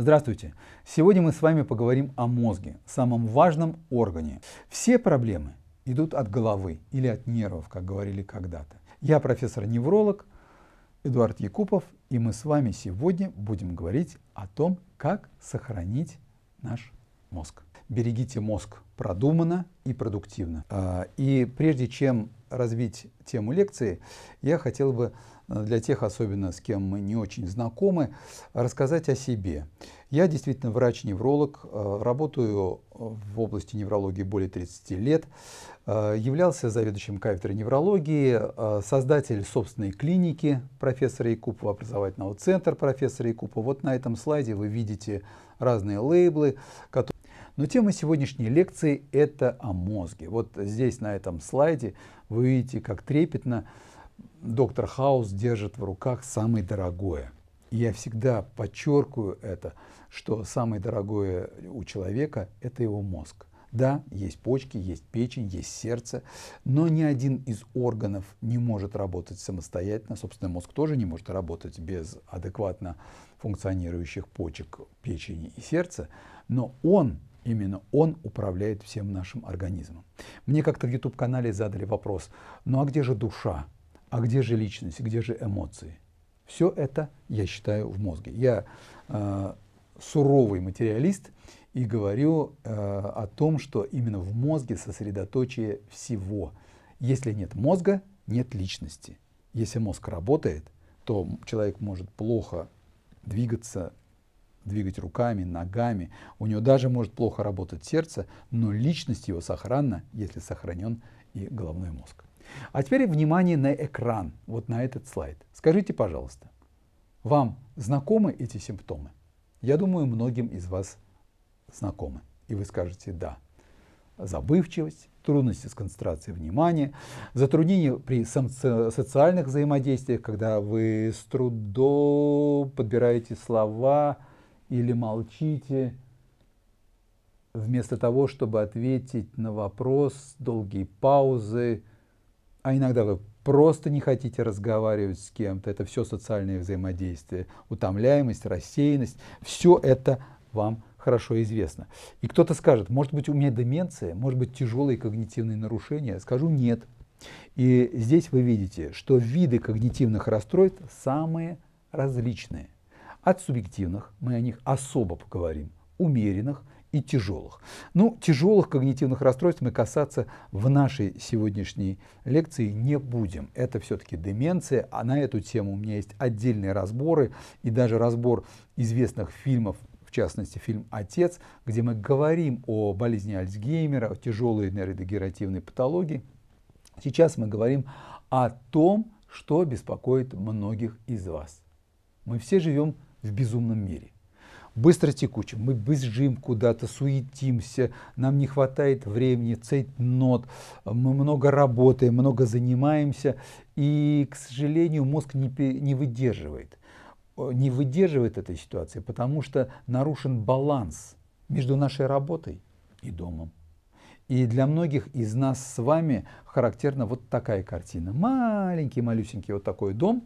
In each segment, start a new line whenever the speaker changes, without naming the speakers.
Здравствуйте! Сегодня мы с вами поговорим о мозге, самом важном органе. Все проблемы идут от головы или от нервов, как говорили когда-то. Я профессор-невролог Эдуард Якупов, и мы с вами сегодня будем говорить о том, как сохранить наш мозг. Берегите мозг продуманно и продуктивно. А, и прежде чем развить тему лекции, я хотел бы Э, для тех, особенно с кем мы не очень знакомы, рассказать о себе. Я действительно врач-невролог, э, работаю э, в области неврологии более 30 лет, являлся заведующим кафедрой неврологии, создатель собственной клиники профессора Якупова, образовательного центра профессора Якупова. Вот на этом слайде вы видите разные лейблы, которые но тема сегодняшней лекции – это о мозге. Вот здесь, на этом слайде, вы видите, как трепетно доктор Хаус держит в руках самое дорогое. я всегда подчеркиваю это, что самое дорогое у человека – это его мозг. Да, есть почки, есть печень, есть сердце, но ни один из органов не может работать самостоятельно. Собственно, мозг тоже не может работать без адекватно функционирующих почек, печени и сердца, но он, именно он управляет всем нашим организмом. Мне как-то в YouTube-канале задали вопрос, ну а где же душа? А где же личность, где же эмоции? Все это, я считаю, в мозге. Я э, суровый материалист и говорю э, о том, что именно в мозге сосредоточие всего. Если нет мозга, нет личности. Если мозг работает, то человек может плохо двигаться, двигать руками, ногами. У него даже может плохо работать сердце, но личность его сохранна, если сохранен и головной мозг. А теперь внимание на экран, вот на этот слайд. Скажите, пожалуйста, вам знакомы эти симптомы? Я думаю, многим из вас знакомы. И вы скажете «да». Забывчивость, трудности с концентрацией внимания, затруднения при социальных взаимодействиях, когда вы с трудом подбираете слова или молчите, вместо того, чтобы ответить на вопрос, долгие паузы, а иногда вы просто не хотите разговаривать с кем-то. Это все социальное взаимодействие. Утомляемость, рассеянность. Все это вам хорошо известно. И кто-то скажет, может быть, у меня деменция, может быть, тяжелые когнитивные нарушения. скажу нет. И здесь вы видите, что виды когнитивных расстройств самые различные. От субъективных, мы о них особо поговорим, умеренных, и тяжелых. Ну, тяжелых когнитивных расстройств мы касаться в нашей сегодняшней лекции не будем. Это все-таки деменция, а на эту тему у меня есть отдельные разборы и даже разбор известных фильмов, в частности фильм «Отец», где мы говорим о болезни Альцгеймера, о тяжелой нейродегенеративной патологии. Сейчас мы говорим о том, что беспокоит многих из вас. Мы все живем в безумном мире быстро текучим. Мы бежим куда-то, суетимся, нам не хватает времени, цейтнот, мы много работаем, много занимаемся, и, к сожалению, мозг не, не выдерживает э, не выдерживает этой ситуации, потому что нарушен баланс между нашей работой и домом. И для многих из нас с вами характерна вот такая картина. Маленький, малюсенький вот такой дом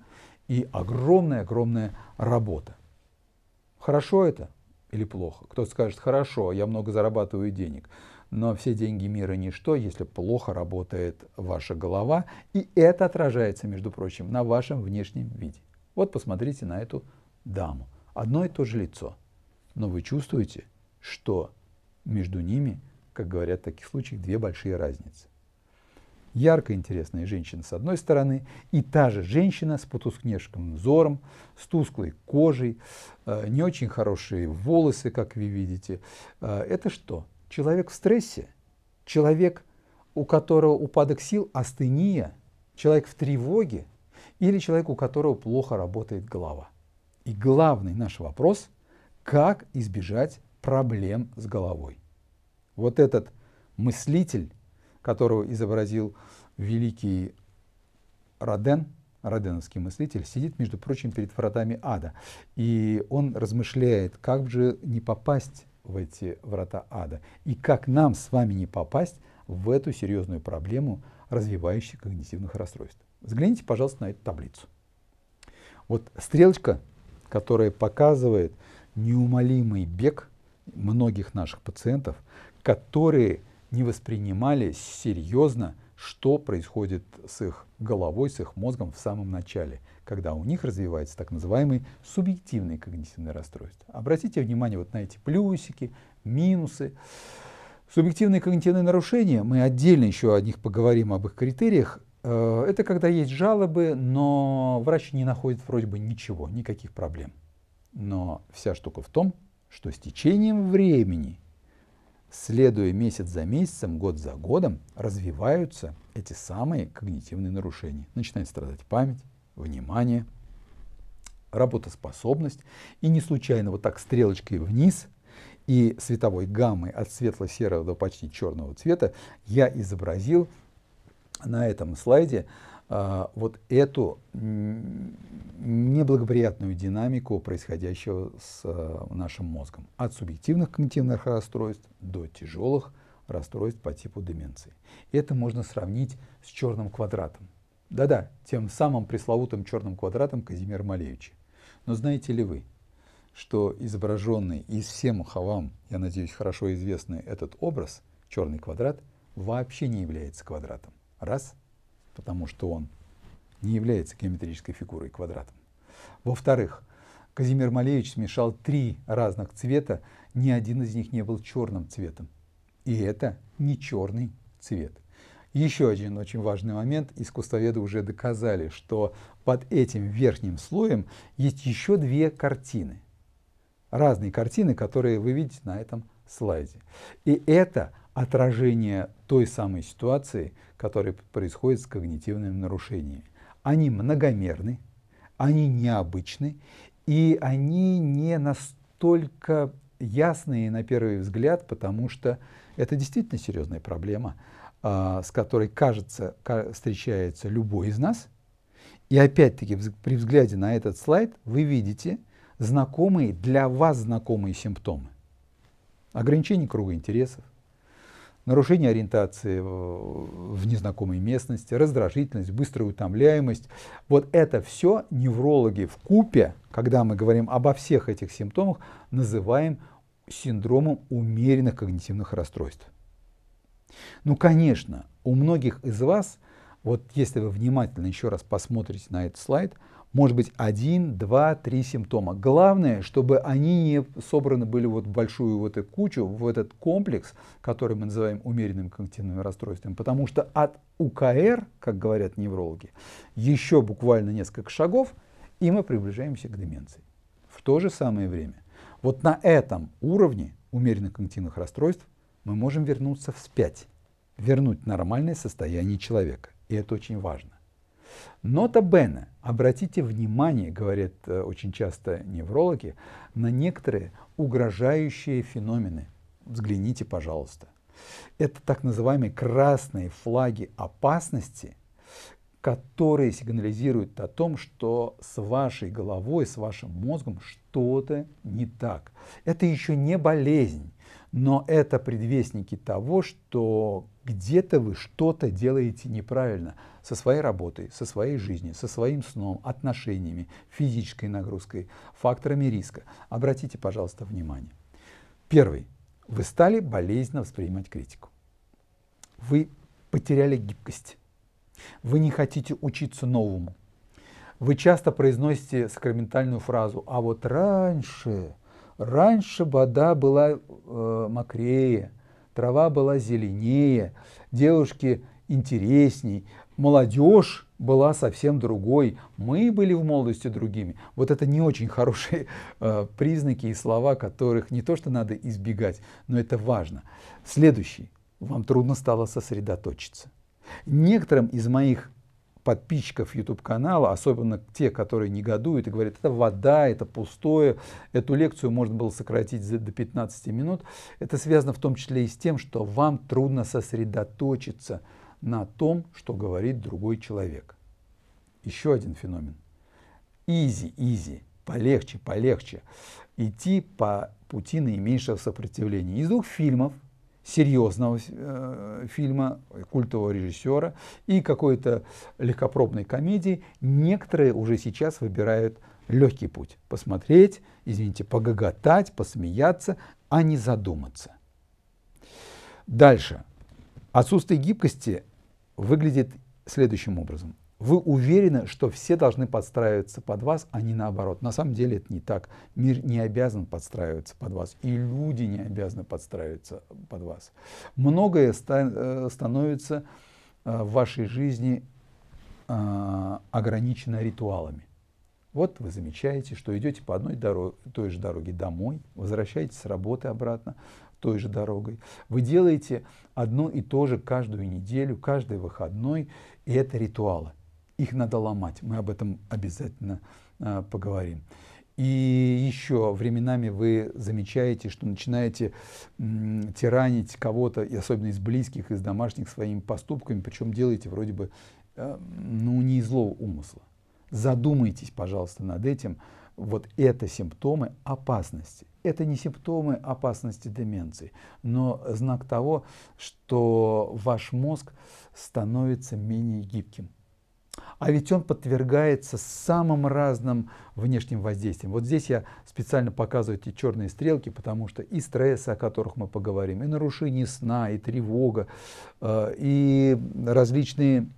и огромная-огромная работа. Хорошо это или плохо? Кто скажет, хорошо, я много зарабатываю денег. Но все деньги мира ничто, если плохо работает ваша голова. И это отражается, между прочим, на вашем внешнем виде. Вот посмотрите на эту даму. Одно и то же лицо. Но вы чувствуете, что между ними, как говорят в таких случаях, две большие разницы яркая, интересная женщина с одной стороны, и та же женщина с потускневшим взором, с тусклой кожей, э, не очень хорошие волосы, как вы видите. Э, это что? Человек в стрессе, человек, у которого упадок сил, астения, человек в тревоге или человек, у которого плохо работает голова. И главный наш вопрос – как избежать проблем с головой? Вот этот мыслитель, которого изобразил великий Роден, роденовский мыслитель, сидит, между прочим, перед вратами ада. И он размышляет, как же не попасть в эти врата ада, и как нам с вами не попасть в эту серьезную проблему развивающих когнитивных расстройств. Взгляните, пожалуйста, на эту таблицу. Вот стрелочка, которая показывает неумолимый бег многих наших пациентов, которые – не воспринимали серьезно, что происходит с их головой, с их мозгом в самом начале, когда у них развивается так называемый субъективный когнитивный расстройство. Обратите внимание вот на эти плюсики, минусы. Субъективные когнитивные нарушения, мы отдельно еще о них поговорим, об их критериях, э, это когда есть жалобы, но врач не находит вроде бы ничего, никаких проблем. Но вся штука в том, что с течением времени – следуя месяц за месяцем, год за годом, развиваются эти самые когнитивные нарушения. Начинает страдать память, внимание, работоспособность. И не случайно вот так стрелочкой вниз и световой гаммой от светло-серого до почти черного цвета я изобразил на этом слайде а, вот эту неблагоприятную динамику происходящего с а, нашим мозгом. От субъективных когнитивных расстройств до тяжелых расстройств по типу деменции. Это можно сравнить с черным квадратом. Да-да, тем самым пресловутым черным квадратом Казимира Малевича. Но знаете ли вы, что изображенный из всем хавам, я надеюсь, хорошо известный этот образ, черный квадрат, вообще не является квадратом. Раз – потому что он не является геометрической фигурой, квадратом. Во-вторых, Казимир Малевич смешал три разных цвета, ни один из них не был черным цветом. И это не черный цвет. Еще один очень важный момент. Искусствоведы уже доказали, что под этим верхним слоем есть еще две картины. Разные картины, которые вы видите на этом слайде. И это отражение той самой ситуации, которые происходят с когнитивными нарушениями. Они многомерны, они необычны, и они не настолько ясные на первый взгляд, потому что это действительно серьезная проблема, а, с которой, кажется, встречается любой из нас. И опять-таки при взгляде на этот слайд вы видите знакомые, для вас знакомые симптомы. Ограничение круга интересов, нарушение ориентации в незнакомой местности, раздражительность, быстрая утомляемость. Вот это все неврологи в купе, когда мы говорим обо всех этих симптомах, называем синдромом умеренных когнитивных расстройств. Ну, конечно, у многих из вас, вот если вы внимательно еще раз посмотрите на этот слайд, может быть, один, два, три симптома. Главное, чтобы они не собраны были вот в большую вот эту кучу, в этот комплекс, который мы называем умеренным когнитивным расстройством, потому что от УКР, как говорят неврологи, еще буквально несколько шагов, и мы приближаемся к деменции. В то же самое время. Вот на этом уровне умеренных когнитивных расстройств мы можем вернуться вспять, вернуть нормальное состояние человека. И это очень важно. Нота Бене, обратите внимание, говорят э, очень часто неврологи, на некоторые угрожающие феномены. Взгляните, пожалуйста. Это так называемые красные флаги опасности, которые сигнализируют о том, что с вашей головой, с вашим мозгом что-то не так. Это еще не болезнь, но это предвестники того, что где-то вы что-то делаете неправильно – со своей работой, со своей жизнью, со своим сном, отношениями, физической нагрузкой, факторами риска. Обратите, пожалуйста, внимание. Первый. Вы стали болезненно воспринимать критику. Вы потеряли гибкость. Вы не хотите учиться новому. Вы часто произносите сакраментальную фразу «А вот раньше, раньше вода была э, мокрее, трава была зеленее, девушки интересней, молодежь была совсем другой, мы были в молодости другими. Вот это не очень хорошие э, признаки и слова, которых не то что надо избегать, но это важно. Следующий. Вам трудно стало сосредоточиться. Некоторым из моих подписчиков YouTube-канала, особенно те, которые негодуют и говорят, это вода, это пустое, эту лекцию можно было сократить до 15 минут. Это связано в том числе и с тем, что вам трудно сосредоточиться – на том, что говорит другой человек. Еще один феномен. Изи, изи, полегче, полегче. Идти по пути наименьшего сопротивления. Из двух фильмов, серьезного э, фильма культового режиссера и какой-то легкопробной комедии, некоторые уже сейчас выбирают легкий путь. Посмотреть, извините, погоготать, посмеяться, а не задуматься. Дальше. Отсутствие гибкости выглядит следующим образом. Вы уверены, что все должны подстраиваться под вас, а не наоборот. На самом деле это не так. Мир не обязан подстраиваться под вас, и люди не обязаны подстраиваться под вас. Многое ста- э, становится э, в вашей жизни э, ограничено ритуалами. Вот вы замечаете, что идете по одной дороге, той же дороге домой, возвращаетесь с работы обратно, той же дорогой. Вы делаете одно и то же каждую неделю, каждый выходной, и это ритуалы. Их надо ломать. Мы об этом обязательно э, поговорим. И еще временами вы замечаете, что начинаете тиранить кого-то, и особенно из близких, из домашних, своими поступками, причем делаете вроде бы э, ну, не из злого умысла. Задумайтесь, пожалуйста, над этим. Вот это симптомы опасности это не симптомы опасности деменции, но знак того, что ваш мозг становится менее гибким. А ведь он подвергается самым разным внешним воздействиям. Вот здесь я специально показываю эти черные стрелки, потому что и стрессы, о которых мы поговорим, и нарушение сна, и тревога, э, и различные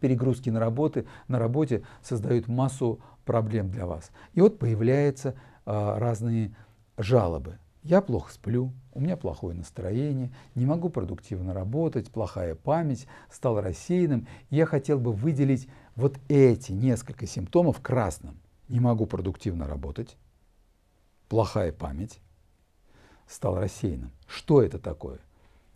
перегрузки на, работы, на работе создают массу проблем для вас. И вот появляются э, разные жалобы. Я плохо сплю, у меня плохое настроение, не могу продуктивно работать, плохая память, стал рассеянным. Я хотел бы выделить вот эти несколько симптомов красным. Не могу продуктивно работать, плохая память, стал рассеянным. Что это такое?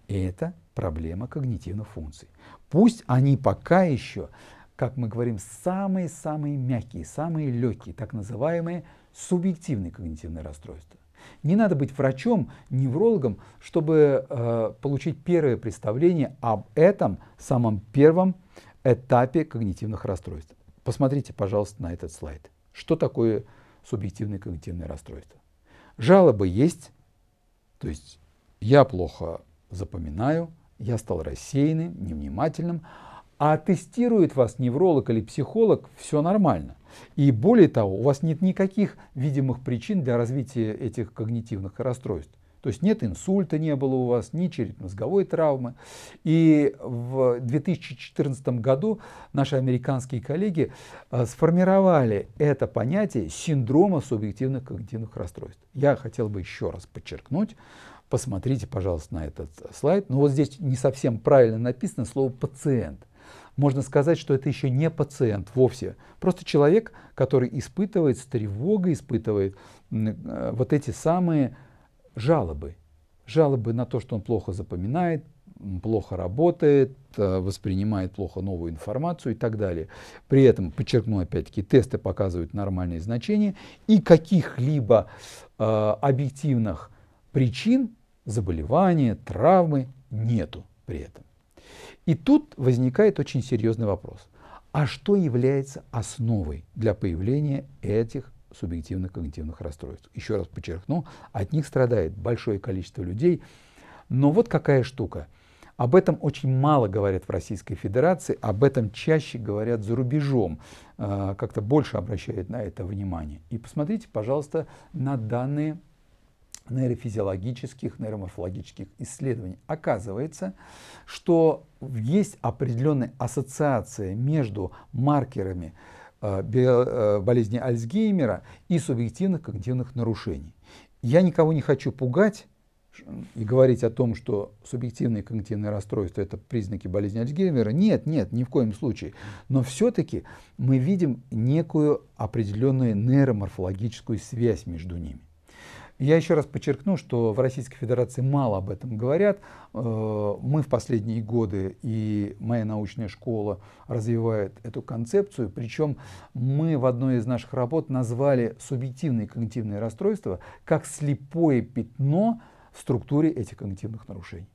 Это проблема когнитивных функций. Пусть они пока еще, как мы говорим, самые-самые мягкие, самые легкие, так называемые субъективные когнитивные расстройства. Не надо быть врачом, неврологом, чтобы э, получить первое представление об этом самом первом этапе когнитивных расстройств. Посмотрите, пожалуйста, на этот слайд. Что такое субъективное когнитивное расстройство? Жалобы есть, то есть я плохо запоминаю, я стал рассеянным, невнимательным, а тестирует вас невролог или психолог, все нормально. И более того, у вас нет никаких видимых причин для развития этих когнитивных расстройств. То есть нет инсульта не было у вас, ни черепно-мозговой травмы. И в 2014 году наши американские коллеги э, сформировали это понятие синдрома субъективных когнитивных расстройств. Я хотел бы еще раз подчеркнуть, посмотрите, пожалуйста, на этот слайд. Но ну, вот здесь не совсем правильно написано слово «пациент». Можно сказать, что это еще не пациент вовсе. Просто человек, который испытывает с тревогой, испытывает э, вот эти самые жалобы. Жалобы на то, что он плохо запоминает, плохо работает, э, воспринимает плохо новую информацию и так далее. При этом, подчеркну опять-таки, тесты показывают нормальные значения и каких-либо э, объективных причин заболевания, травмы нету при этом. И тут возникает очень серьезный вопрос. А что является основой для появления этих субъективных когнитивных расстройств? Еще раз подчеркну, от них страдает большое количество людей. Но вот какая штука. Об этом очень мало говорят в Российской Федерации, об этом чаще говорят за рубежом, а, как-то больше обращают на это внимание. И посмотрите, пожалуйста, на данные нейрофизиологических, нейроморфологических исследований. Оказывается, что есть определенная ассоциация между маркерами э, э, болезни Альцгеймера и субъективных когнитивных нарушений. Я никого не хочу пугать и говорить о том, что субъективные когнитивные расстройства – это признаки болезни Альцгеймера. Нет, нет, ни в коем случае. Но все-таки мы видим некую определенную нейроморфологическую связь между ними. Я еще раз подчеркну, что в Российской Федерации мало об этом говорят. Э, мы в последние годы и моя научная школа развивает эту концепцию. Причем мы в одной из наших работ назвали субъективные когнитивные расстройства как слепое пятно в структуре этих когнитивных нарушений.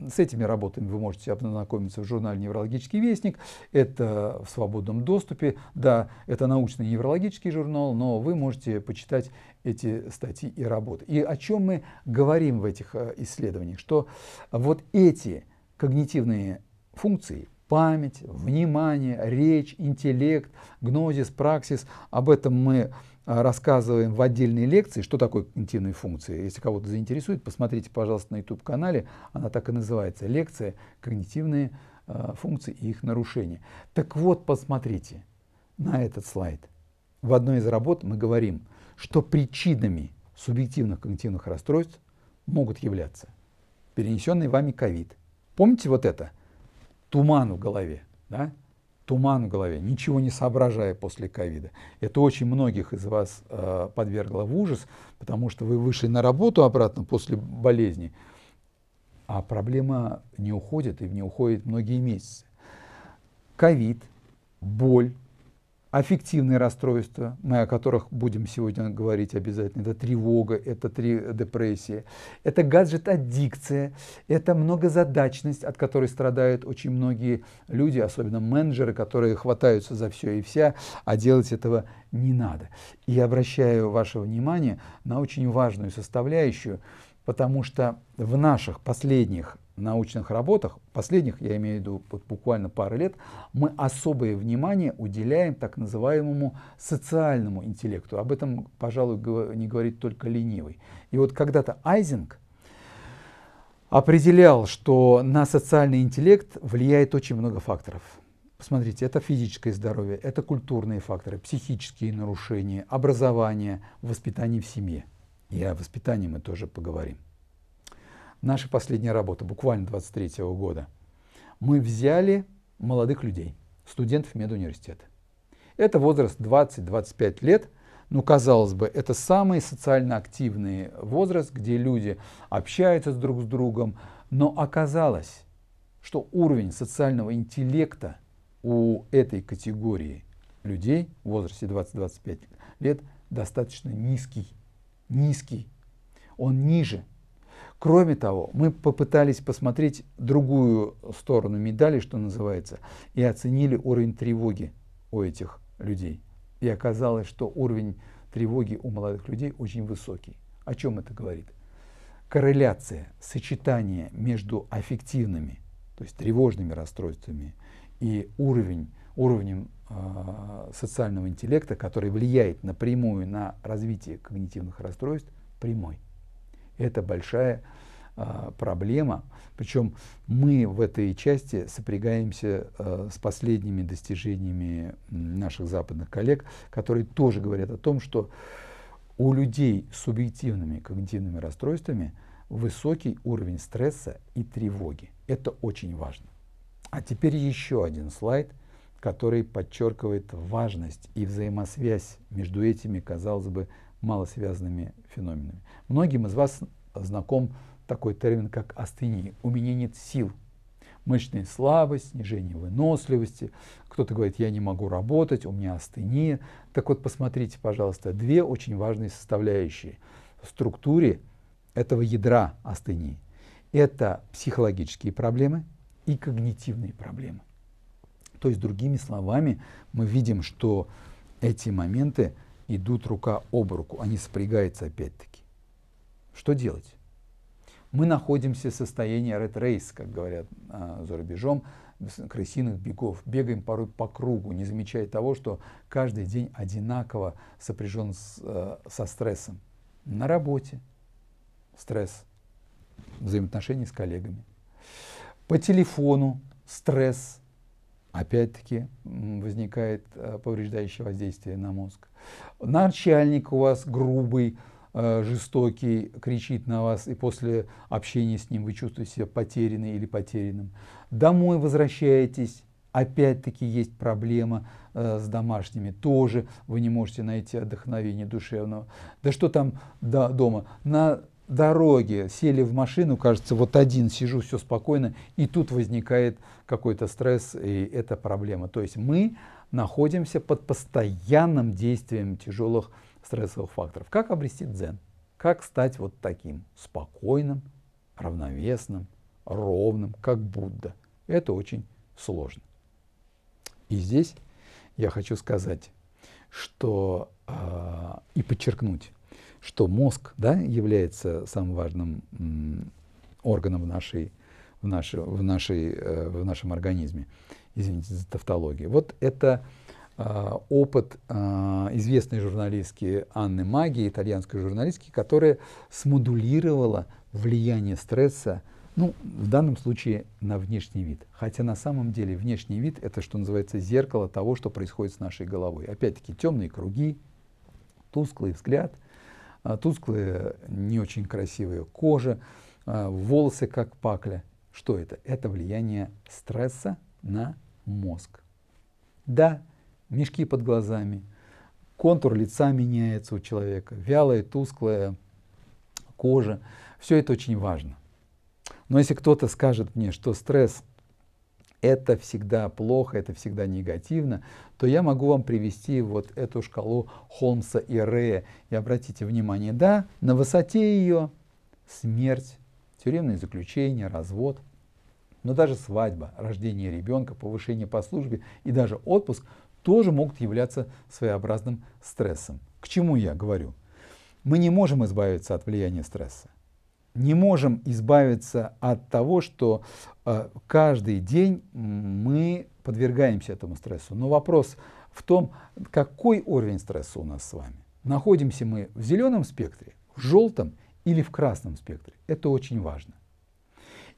С этими работами вы можете ознакомиться в журнале «Неврологический вестник». Это в свободном доступе. Да, это научный неврологический журнал, но вы можете почитать эти статьи и работы. И о чем мы говорим в этих э, исследованиях? Что вот эти когнитивные функции, память, внимание, речь, интеллект, гнозис, праксис, об этом мы а, рассказываем в отдельной лекции, что такое когнитивные функции. Если кого-то заинтересует, посмотрите, пожалуйста, на YouTube-канале, она так и называется, лекция «Когнитивные а, функции и их нарушения». Так вот, посмотрите на этот слайд. В одной из работ мы говорим, что причинами субъективных когнитивных расстройств могут являться перенесенный вами ковид. Помните вот это? Туман в голове, да? туман в голове, ничего не соображая после ковида. Это очень многих из вас э, подвергло в ужас, потому что вы вышли на работу обратно после болезни, а проблема не уходит, и не уходит многие месяцы. Ковид, боль, аффективные расстройства, мы о которых будем сегодня говорить обязательно, это тревога, это три э, депрессия, это гаджет-аддикция, это многозадачность, от которой страдают очень многие люди, особенно менеджеры, которые хватаются за все и вся, а делать этого не надо. И обращаю ваше внимание на очень важную составляющую – потому что в наших последних научных работах, последних, я имею в виду вот буквально пару лет, мы особое внимание уделяем так называемому социальному интеллекту. Об этом, пожалуй, не говорит только ленивый. И вот когда-то Айзинг определял, что на социальный интеллект влияет очень много факторов. Посмотрите, это физическое здоровье, это культурные факторы, психические нарушения, образование, воспитание в семье – и о воспитании мы тоже поговорим. Наша последняя работа, буквально 23 -го года. Мы взяли молодых людей, студентов медуниверситета. Это возраст 20-25 лет. Ну, казалось бы, это самый социально активный возраст, где люди общаются друг с другом. Но оказалось, что уровень социального интеллекта у этой категории людей в возрасте 20-25 лет достаточно низкий низкий, он ниже. Кроме того, мы попытались посмотреть другую сторону медали, что называется, и оценили уровень тревоги у этих людей. И оказалось, что уровень тревоги у молодых людей очень высокий. О чем это говорит? Корреляция, сочетание между аффективными, то есть тревожными расстройствами, и уровень, уровнем а, социального интеллекта, который влияет напрямую на развитие когнитивных расстройств, прямой. Это большая а, проблема. Причем мы в этой части сопрягаемся а, с последними достижениями наших западных коллег, которые тоже говорят о том, что у людей с субъективными когнитивными расстройствами высокий уровень стресса и тревоги. Это очень важно. А теперь еще один слайд – который подчеркивает важность и взаимосвязь между этими, казалось бы, малосвязанными феноменами. Многим из вас знаком такой термин, как астения. У меня нет сил. Мышечная слабость, снижение выносливости. Кто-то говорит, я не могу работать, у меня астения. Так вот, посмотрите, пожалуйста, две очень важные составляющие в структуре этого ядра астении. Это психологические проблемы и когнитивные проблемы. То есть, другими словами, мы видим, что эти моменты идут рука об руку, они спрягаются опять-таки. Что делать? Мы находимся в состоянии red race, как говорят а, за рубежом, крысиных бегов. Бегаем порой по кругу, не замечая того, что каждый день одинаково сопряжен с, э, со стрессом. На работе стресс, взаимоотношения с коллегами. По телефону стресс, опять-таки возникает э, повреждающее воздействие на мозг. Начальник у вас грубый, э, жестокий, кричит на вас, и после общения с ним вы чувствуете себя потерянным или потерянным. Домой возвращаетесь, опять-таки есть проблема э, с домашними, тоже вы не можете найти отдохновение душевного. Да что там да, дома? На дороге, сели в машину, кажется, вот один сижу, все спокойно, и тут возникает какой-то стресс, и это проблема. То есть мы находимся под постоянным действием тяжелых стрессовых факторов. Как обрести дзен? Как стать вот таким спокойным, равновесным, ровным, как Будда? Это очень сложно. И здесь я хочу сказать, что э, и подчеркнуть, что мозг да, является самым важным органом в, нашей, в, нашей, в, нашей, э, в нашем организме. Извините за тавтологию. Вот это э, опыт э, известной журналистки Анны Маги, итальянской журналистки, которая смодулировала влияние стресса ну, в данном случае на внешний вид. Хотя на самом деле внешний вид – это, что называется, зеркало того, что происходит с нашей головой. Опять-таки, темные круги, тусклый взгляд – а, тусклая, не очень красивая кожа, волосы как пакля. Что это? Это влияние стресса на мозг. Да, мешки под глазами, контур лица меняется у человека, вялая, тусклая кожа. Все это очень важно. Но если кто-то скажет мне, что стресс это всегда плохо, это всегда негативно, то я могу вам привести вот эту шкалу Холмса и Рея. И обратите внимание, да, на высоте ее смерть, тюремное заключение, развод, но даже свадьба, рождение ребенка, повышение по службе и даже отпуск тоже могут являться своеобразным стрессом. К чему я говорю? Мы не можем избавиться от влияния стресса не можем избавиться от того, что э, каждый день мы подвергаемся этому стрессу. Но вопрос в том, какой уровень стресса у нас с вами. Находимся мы в зеленом спектре, в желтом или в красном спектре. Это очень важно.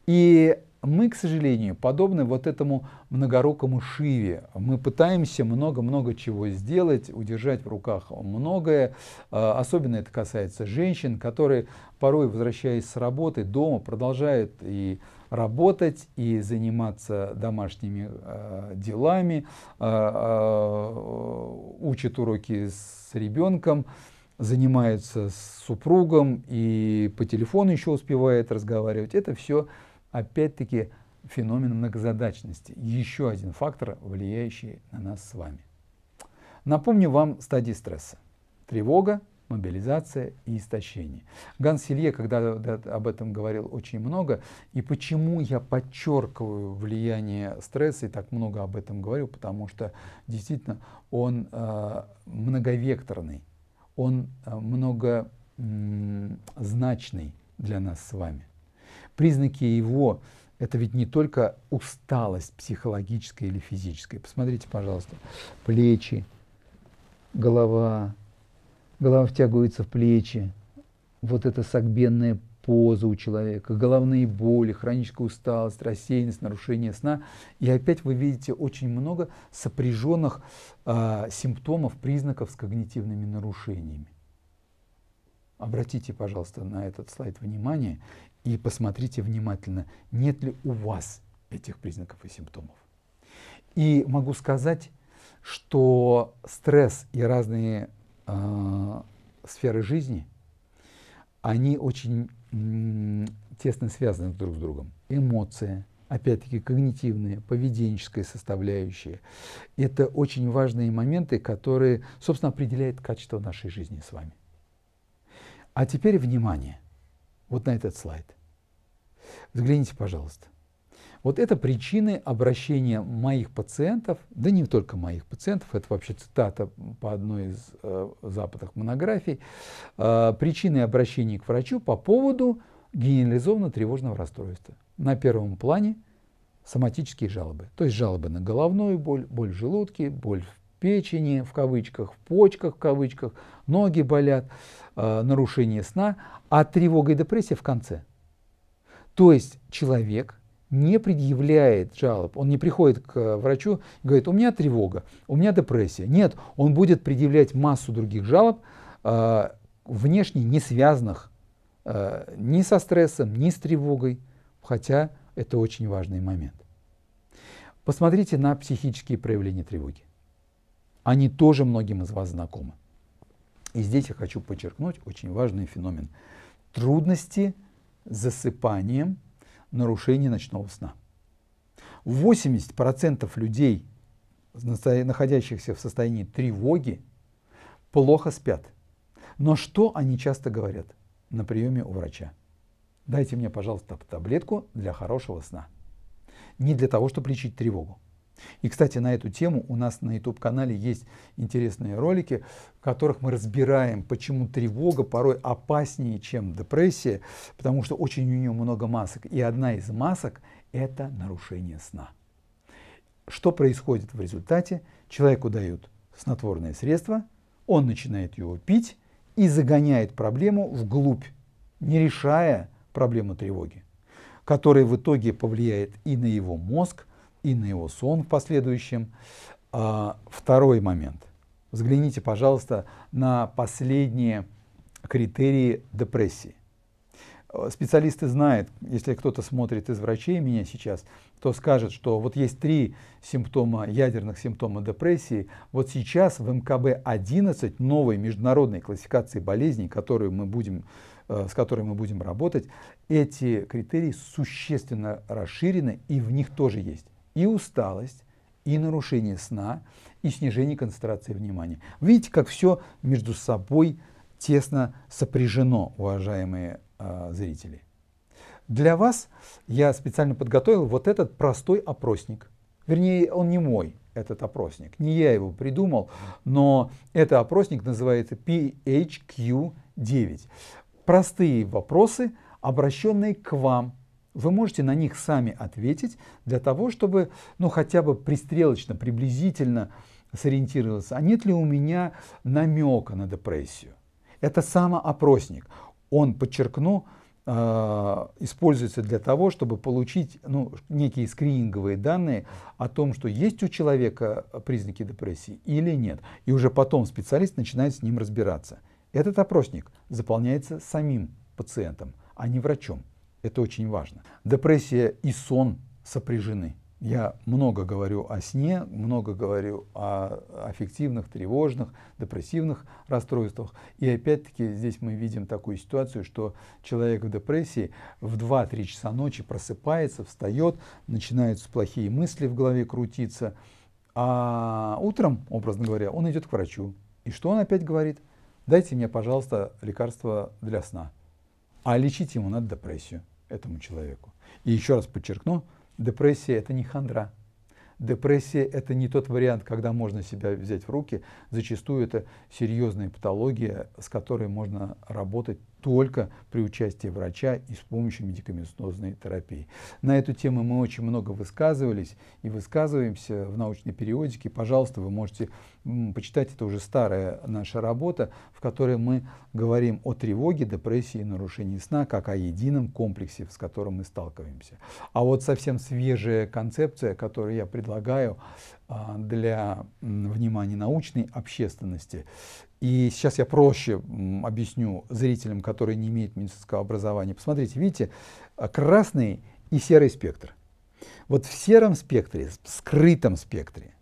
И мы, к сожалению, подобны вот этому многорукому Шиве. Мы пытаемся много-много чего сделать, удержать в руках многое. А, особенно это касается женщин, которые порой, возвращаясь с работы, дома продолжают и работать и заниматься домашними а, делами, э, учат уроки с ребенком, занимается с супругом и по телефону еще успевает разговаривать. Это все опять-таки феномен многозадачности, еще один фактор, влияющий на нас с вами. Напомню вам стадии стресса. Тревога, мобилизация и истощение. Ганс Силье, когда об этом говорил очень много, и почему я подчеркиваю влияние стресса и так много об этом говорю, потому что действительно он э, многовекторный, он э, многозначный для нас с вами. Признаки его – это ведь не только усталость психологическая или физическая. Посмотрите, пожалуйста, плечи, голова, голова втягивается в плечи, вот эта согбенная поза у человека, головные боли, хроническая усталость, рассеянность, нарушение сна. И опять вы видите очень много сопряженных э, симптомов, признаков с когнитивными нарушениями. Обратите, пожалуйста, на этот слайд внимание и посмотрите внимательно, нет ли у вас этих признаков и симптомов. И могу сказать, что стресс и разные э, сферы жизни, они очень тесно связаны друг с другом. Эмоции, опять-таки когнитивные, поведенческая составляющая. Это очень важные моменты, которые, собственно, определяют качество нашей жизни с вами. А теперь внимание. Вот на этот слайд. Взгляните, пожалуйста. Вот это причины обращения моих пациентов, да не только моих пациентов, это вообще цитата по одной из э, западных монографий, э, причины обращения к врачу по поводу генерализованного тревожного расстройства. На первом плане соматические жалобы, то есть жалобы на головную боль, боль в желудке, боль в печени, в кавычках, в почках, в кавычках, ноги болят, э, нарушение сна, а тревога и депрессия в конце – то есть человек не предъявляет жалоб, он не приходит к э, врачу и говорит, у меня тревога, у меня депрессия. Нет, он будет предъявлять массу других жалоб, э, внешне не связанных э, ни со стрессом, ни с тревогой, хотя это очень важный момент. Посмотрите на психические проявления тревоги. Они тоже многим из вас знакомы. И здесь я хочу подчеркнуть очень важный феномен. Трудности – засыпанием, нарушение ночного сна. 80% людей, находящихся в состоянии тревоги, плохо спят. Но что они часто говорят на приеме у врача? Дайте мне, пожалуйста, таблетку для хорошего сна. Не для того, чтобы лечить тревогу. И, кстати, на эту тему у нас на YouTube-канале есть интересные ролики, в которых мы разбираем, почему тревога порой опаснее, чем депрессия, потому что очень у нее много масок. И одна из масок – это нарушение сна. Что происходит в результате? Человеку дают снотворное средство, он начинает его пить и загоняет проблему вглубь, не решая проблему тревоги, которая в итоге повлияет и на его мозг – и на его сон в последующем. А, второй момент. Взгляните, пожалуйста, на последние критерии депрессии. А, специалисты знают, если кто-то смотрит из врачей меня сейчас, то скажет, что вот есть три симптома, ядерных симптома депрессии. Вот сейчас в МКБ-11 новой международной классификации болезней, которую мы будем, э, с которой мы будем работать, эти критерии существенно расширены и в них тоже есть и усталость, и нарушение сна, и снижение концентрации внимания. Видите, как все между собой тесно сопряжено, уважаемые э, зрители. Для вас я специально подготовил вот этот простой опросник. Вернее, он не мой, этот опросник. Не я его придумал, но этот опросник называется PHQ9. Простые вопросы, обращенные к вам, вы можете на них сами ответить для того, чтобы ну, хотя бы пристрелочно, приблизительно сориентироваться, а нет ли у меня намека на депрессию. Это самоопросник. Он, подчеркну, э, используется для того, чтобы получить ну, некие скрининговые данные о том, что есть у человека признаки депрессии или нет. И уже потом специалист начинает с ним разбираться. Этот опросник заполняется самим пациентом, а не врачом. Это очень важно. Депрессия и сон сопряжены. Я много говорю о сне, много говорю о аффективных, тревожных, депрессивных расстройствах. И опять-таки здесь мы видим такую ситуацию, что человек в депрессии в 2-3 часа ночи просыпается, встает, начинаются плохие мысли в голове крутиться, а утром, образно говоря, он идет к врачу. И что он опять говорит? Дайте мне, пожалуйста, лекарство для сна. А лечить ему надо депрессию, этому человеку. И еще раз подчеркну, депрессия – это не хандра. Депрессия – это не тот вариант, когда можно себя взять в руки. Зачастую это серьезная патология, с которой можно работать только при участии врача и с помощью медикаментозной терапии. На эту тему мы очень много высказывались и высказываемся в научной периодике. Пожалуйста, вы можете почитать, это уже старая наша работа, в которой мы говорим о тревоге, депрессии и нарушении сна, как о едином комплексе, с которым мы сталкиваемся. А вот совсем свежая концепция, которую я предлагаю, а, для внимания научной общественности. И сейчас я проще объясню зрителям, которые не имеют медицинского образования. Посмотрите, видите, а, красный и серый спектр. Вот в сером спектре, в скрытом спектре,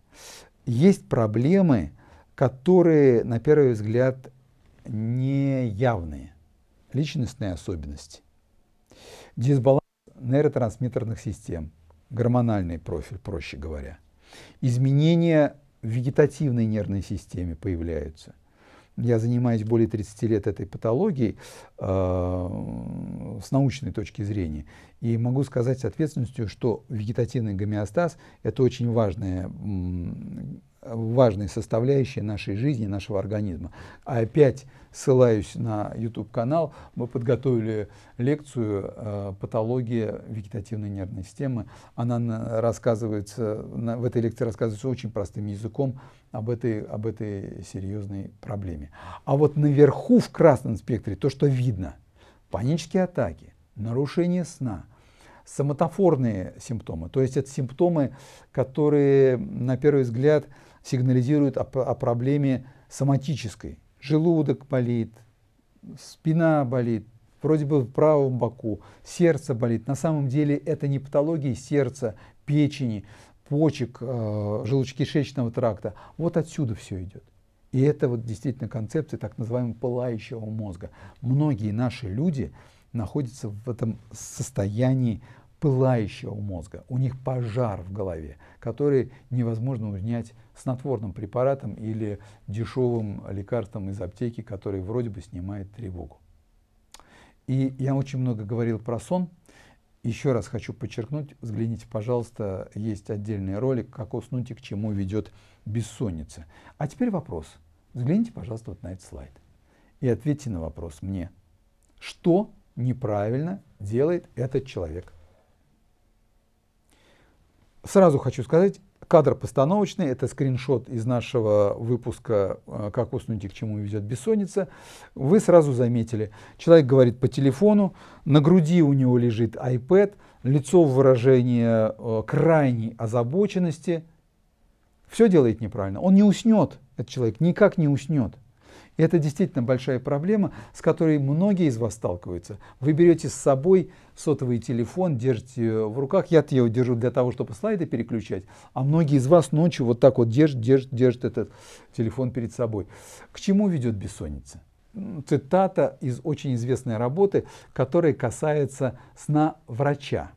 есть проблемы, которые, на первый взгляд, неявные. Личностные особенности. Дисбаланс нейротрансмиттерных систем, гормональный профиль, проще говоря – Изменения в вегетативной нервной системе появляются. Я занимаюсь более 30 лет этой патологией э, с научной точки зрения. И могу сказать с ответственностью, что вегетативный гомеостаз – это очень важная важной составляющей нашей жизни, нашего организма. А опять ссылаюсь на YouTube-канал, мы подготовили лекцию э, «Патология вегетативной нервной системы». Она на, рассказывается, на, в этой лекции рассказывается очень простым языком об этой, об этой серьезной проблеме. А вот наверху в красном спектре то, что видно, панические атаки, нарушение сна, соматофорные симптомы, то есть это симптомы, которые на первый взгляд – сигнализирует о, о проблеме соматической. Желудок болит, спина болит, вроде бы в правом боку, сердце болит. На самом деле это не патологии сердца, печени, почек, э, желудочно-кишечного тракта. Вот отсюда все идет. И это вот действительно концепция так называемого пылающего мозга. Многие наши люди находятся в этом состоянии пылающего мозга, у них пожар в голове, который невозможно унять снотворным препаратом или дешевым лекарством из аптеки, который вроде бы снимает тревогу. И я очень много говорил про сон. Еще раз хочу подчеркнуть, взгляните, пожалуйста, есть отдельный ролик, как уснуть и к чему ведет бессонница. А теперь вопрос. Взгляните, пожалуйста, вот на этот слайд. И ответьте на вопрос мне. Что неправильно делает этот человек Сразу хочу сказать, кадр постановочный, это скриншот из нашего выпуска э, «Как уснуть и к чему везет бессонница». Вы сразу заметили, человек говорит по телефону, на груди у него лежит iPad, лицо в выражении э, крайней озабоченности. Все делает неправильно. Он не уснет, этот человек никак не уснет. И это действительно большая проблема, с которой многие из вас сталкиваются. Вы берете с собой сотовый телефон, держите в руках. я его держу для того, чтобы слайды переключать. А многие из вас ночью вот так вот держат, держат, держат этот телефон перед собой. К чему ведет бессонница? Цитата из очень известной работы, которая касается сна врача.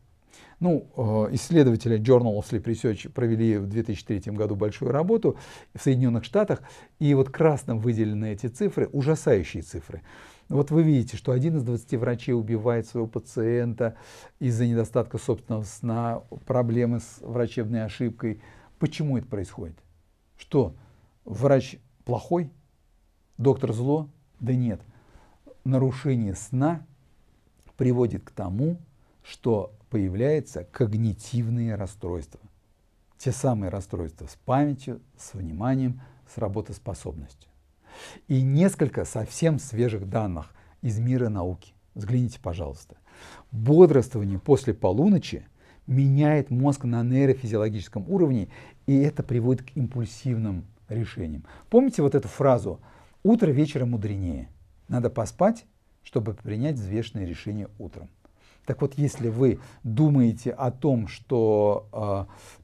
Ну, э, исследователи Journal of Sleep Research провели в 2003 году большую работу в Соединенных Штатах, и вот красным выделены эти цифры, ужасающие цифры. Вот вы видите, что один из 20 врачей убивает своего пациента из-за недостатка собственного сна, проблемы с врачебной ошибкой. Почему это происходит? Что, врач плохой? Доктор зло? Да нет. Нарушение сна приводит к тому, что появляются когнитивные расстройства. Те самые расстройства с памятью, с вниманием, с работоспособностью. И несколько совсем свежих данных из мира науки. Взгляните, пожалуйста. Бодрствование после полуночи меняет мозг на нейрофизиологическом уровне, и это приводит к импульсивным решениям. Помните вот эту фразу «утро вечера мудренее». Надо поспать, чтобы принять взвешенное решение утром. Так вот, если вы думаете о том, что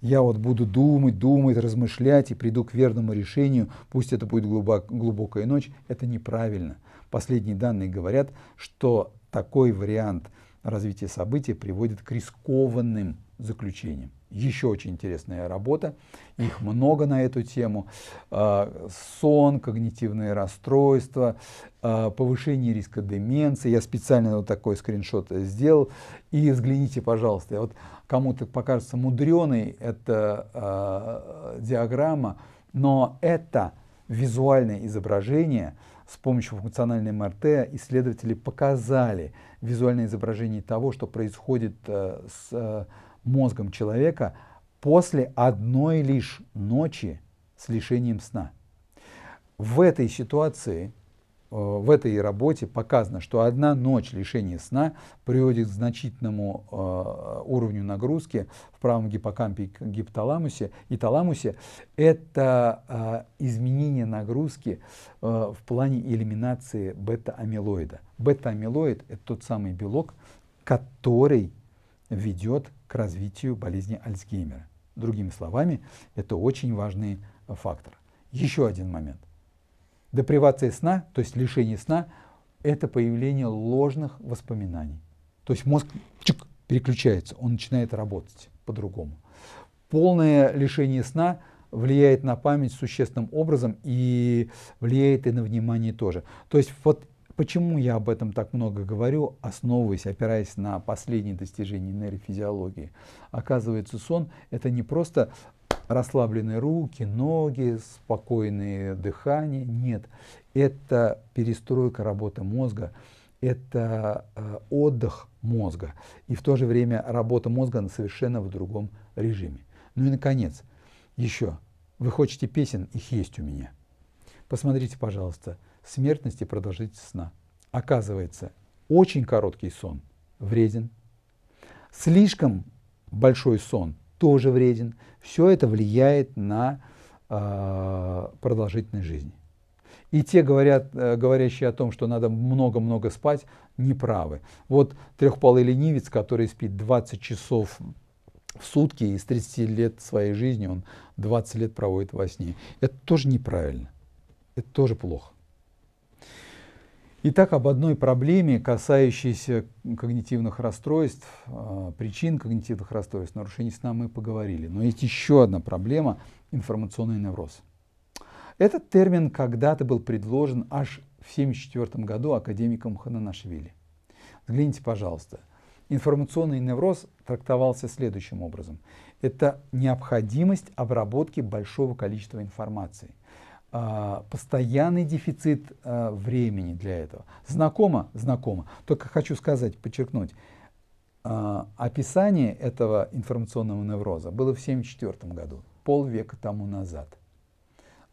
э, я вот буду думать, думать, размышлять и приду к верному решению, пусть это будет глубок, глубокая ночь, это неправильно. Последние данные говорят, что такой вариант развития событий приводит к рискованным заключениям еще очень интересная работа, их много на эту тему. А, сон, когнитивные расстройства, а, повышение риска деменции. Я специально вот такой скриншот сделал. И взгляните, пожалуйста, вот кому-то покажется мудреной эта а, диаграмма, но это визуальное изображение с помощью функциональной МРТ исследователи показали визуальное изображение того, что происходит э, с э, мозгом человека после одной лишь ночи с лишением сна. В этой ситуации, э, в этой работе показано, что одна ночь лишения сна приводит к значительному э, уровню нагрузки в правом гиппокампе и гипоталамусе и таламусе. Это э, изменение нагрузки в плане элиминации бета-амилоида. Бета-амилоид – это тот самый белок, который ведет к развитию болезни Альцгеймера. Другими словами, это очень важный фактор. Еще один момент. Депривация сна, то есть лишение сна, это появление ложных воспоминаний. То есть мозг чик, переключается, он начинает работать по-другому. Полное лишение сна влияет на память существенным образом и влияет и на внимание тоже. То есть вот Почему я об этом так много говорю, основываясь, опираясь на последние достижения нейрофизиологии? Оказывается, сон – это не просто расслабленные руки, ноги, спокойные дыхание. Нет, это перестройка работы мозга, это э, отдых мозга. И в то же время работа мозга на совершенно в другом режиме. Ну и, наконец, еще. Вы хотите песен? Их есть у меня. Посмотрите, пожалуйста, смертности и сна. Оказывается, очень короткий сон вреден, слишком большой сон тоже вреден. Все это влияет на э, продолжительность жизни. И те, говорят, э, говорящие о том, что надо много-много спать, неправы. Вот трехпалый ленивец, который спит 20 часов в сутки из 30 лет своей жизни он 20 лет проводит во сне. Это тоже неправильно. Это тоже плохо. Итак, об одной проблеме, касающейся когнитивных расстройств, а, причин когнитивных расстройств, нарушений сна мы поговорили. Но есть еще одна проблема – информационный невроз. Этот термин когда-то был предложен аж в 1974 году академиком Хананашвили. Взгляните, пожалуйста. Информационный невроз трактовался следующим образом. Это необходимость обработки большого количества информации – а, постоянный дефицит а, времени для этого. Знакомо? Знакомо. Только хочу сказать, подчеркнуть, а, описание этого информационного невроза было в 1974 году, полвека тому назад.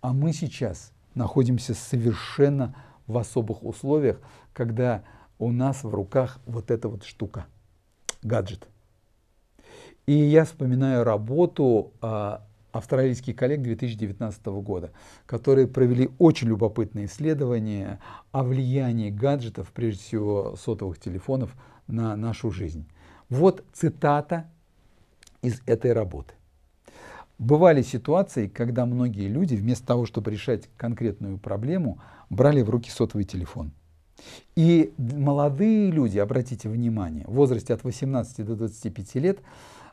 А мы сейчас находимся совершенно в особых условиях, когда у нас в руках вот эта вот штука, гаджет. И я вспоминаю работу австралийских коллег 2019 года, которые провели очень любопытные исследования о влиянии гаджетов, прежде всего сотовых телефонов, на нашу жизнь. Вот цитата из этой работы. Бывали ситуации, когда многие люди, вместо того, чтобы решать конкретную проблему, брали в руки сотовый телефон. И молодые люди, обратите внимание, в возрасте от 18 до 25 лет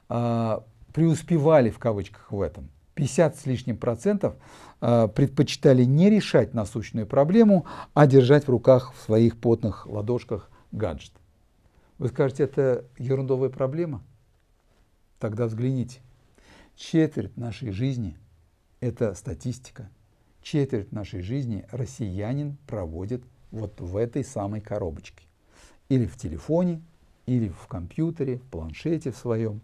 а, преуспевали в кавычках в этом. 50 с лишним процентов э, предпочитали не решать насущную проблему, а держать в руках в своих потных ладошках гаджет. Вы скажете, это ерундовая проблема? Тогда взгляните. Четверть нашей жизни – это статистика. Четверть нашей жизни россиянин проводит вот в этой самой коробочке. Или в телефоне, или в компьютере, планшете в своем.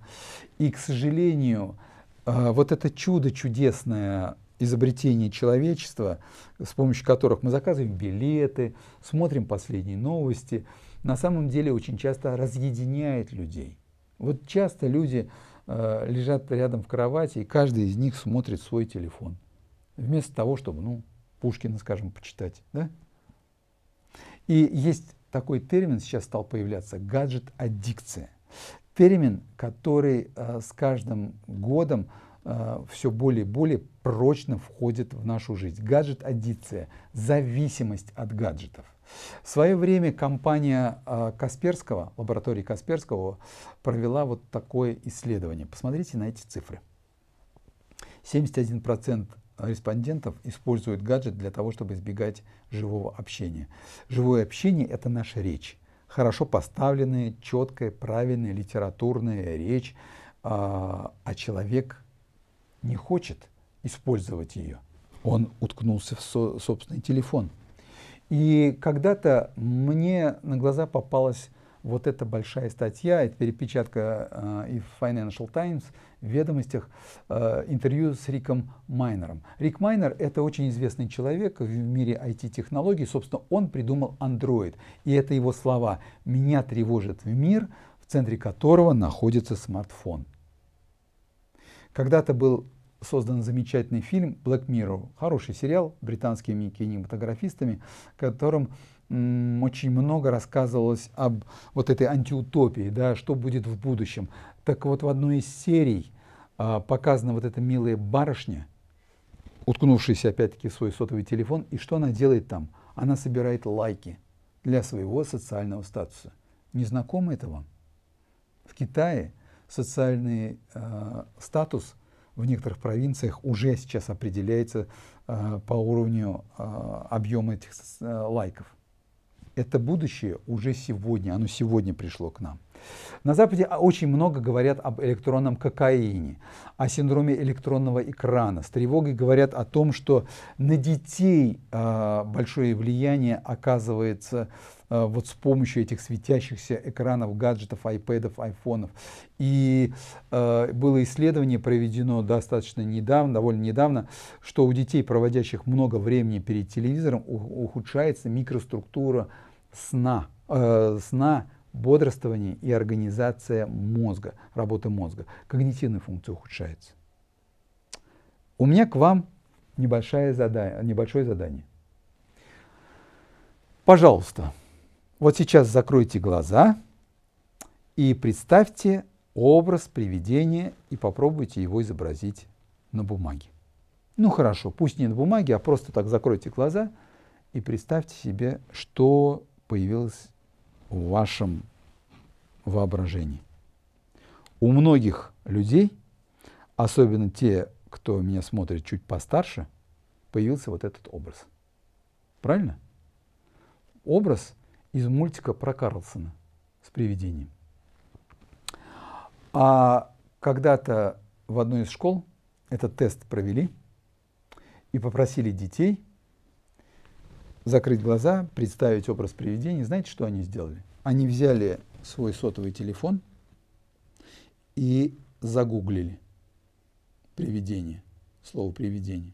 И, к сожалению, э, вот это чудо чудесное изобретение человечества, с помощью которых мы заказываем билеты, смотрим последние новости, на самом деле очень часто разъединяет людей. Вот часто люди э, лежат рядом в кровати, и каждый из них смотрит свой телефон. Вместо того, чтобы, ну, Пушкина, скажем, почитать. Да? И есть такой термин сейчас стал появляться – гаджет-аддикция. Термин, который э, с каждым годом э, все более и более прочно входит в нашу жизнь. Гаджет-аддикция, зависимость от гаджетов. В свое время компания э, Касперского, лаборатория Касперского, провела вот такое исследование. Посмотрите на эти цифры. 71% респондентов используют гаджет для того, чтобы избегать живого общения. Живое общение – это наша речь. Хорошо поставленная, четкая, правильная, литературная речь, а, а человек не хочет использовать ее. Он уткнулся в со собственный телефон. И когда-то мне на глаза попалась вот эта большая статья, это перепечатка э, в Financial Times, в «Ведомостях», э, интервью с Риком Майнером. Рик Майнер – это очень известный человек в мире IT-технологий. Собственно, он придумал Android. И это его слова. «Меня тревожит мир, в центре которого находится смартфон». Когда-то был создан замечательный фильм Black Mirror, хороший сериал британскими кинематографистами, которым очень много рассказывалось об вот этой антиутопии, да, что будет в будущем. Так вот в одной из серий а, показана вот эта милая барышня, уткнувшаяся опять-таки в свой сотовый телефон, и что она делает там? Она собирает лайки для своего социального статуса. Не знакомо это вам? В Китае социальный э, статус в некоторых провинциях уже сейчас определяется э, по уровню э, объема этих э, лайков это будущее уже сегодня, оно сегодня пришло к нам. На Западе очень много говорят об электронном кокаине, о синдроме электронного экрана. С тревогой говорят о том, что на детей э, большое влияние оказывается э, вот с помощью этих светящихся экранов, гаджетов, айпэдов, айфонов. И э, было исследование проведено достаточно недавно, довольно недавно, что у детей, проводящих много времени перед телевизором, у, ухудшается микроструктура сна, э, сна бодрствование и организация мозга, работы мозга. Когнитивная функция ухудшается. У меня к вам небольшое задание. Небольшое задание. Пожалуйста, вот сейчас закройте глаза и представьте образ привидения и попробуйте его изобразить на бумаге. Ну хорошо, пусть не на бумаге, а просто так закройте глаза и представьте себе, что появилось в вашем воображении. У многих людей, особенно те, кто меня смотрит чуть постарше, появился вот этот образ. Правильно? Образ из мультика про Карлсона с привидением. А когда-то в одной из школ этот тест провели и попросили детей – закрыть глаза, представить образ привидений. Знаете, что они сделали? Они взяли свой сотовый телефон и загуглили привидение, слово привидение.